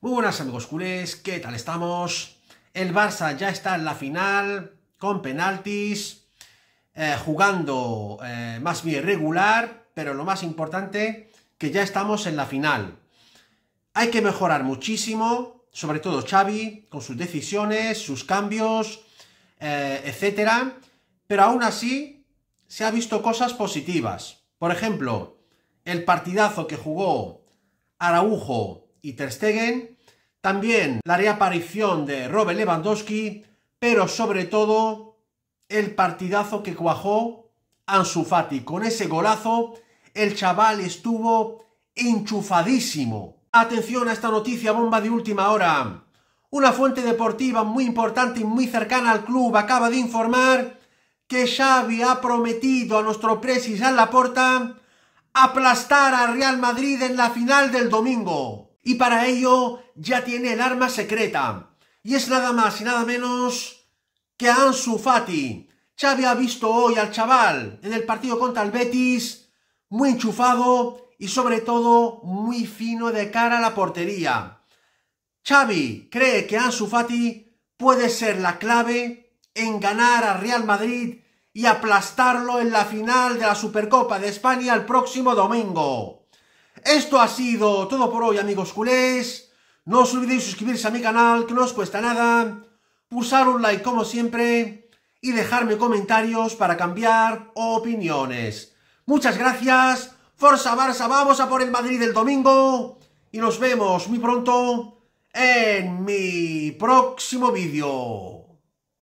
Muy buenas amigos culés, ¿qué tal estamos? El Barça ya está en la final, con penaltis, eh, jugando eh, más bien regular, pero lo más importante, que ya estamos en la final. Hay que mejorar muchísimo, sobre todo Xavi, con sus decisiones, sus cambios, eh, etc. pero aún así se ha visto cosas positivas. Por ejemplo, el partidazo que jugó Araujo y Ter Stegen, también la reaparición de Robert Lewandowski, pero sobre todo el partidazo que cuajó Ansu Fati. Con ese golazo, el chaval estuvo enchufadísimo. Atención a esta noticia bomba de última hora. Una fuente deportiva muy importante y muy cercana al club acaba de informar que Xavi ha prometido a nuestro presis a la aplastar a Real Madrid en la final del domingo. Y para ello ya tiene el arma secreta. Y es nada más y nada menos que Ansu Fati. Xavi ha visto hoy al chaval en el partido contra el Betis muy enchufado y sobre todo muy fino de cara a la portería. Xavi cree que Ansu Fati puede ser la clave en ganar a Real Madrid y aplastarlo en la final de la Supercopa de España el próximo domingo. Esto ha sido todo por hoy amigos culés. No os olvidéis suscribirse a mi canal que no os cuesta nada, pulsar un like como siempre y dejarme comentarios para cambiar opiniones. Muchas gracias, Forza Barça, vamos a por el Madrid el domingo y nos vemos muy pronto en mi próximo vídeo.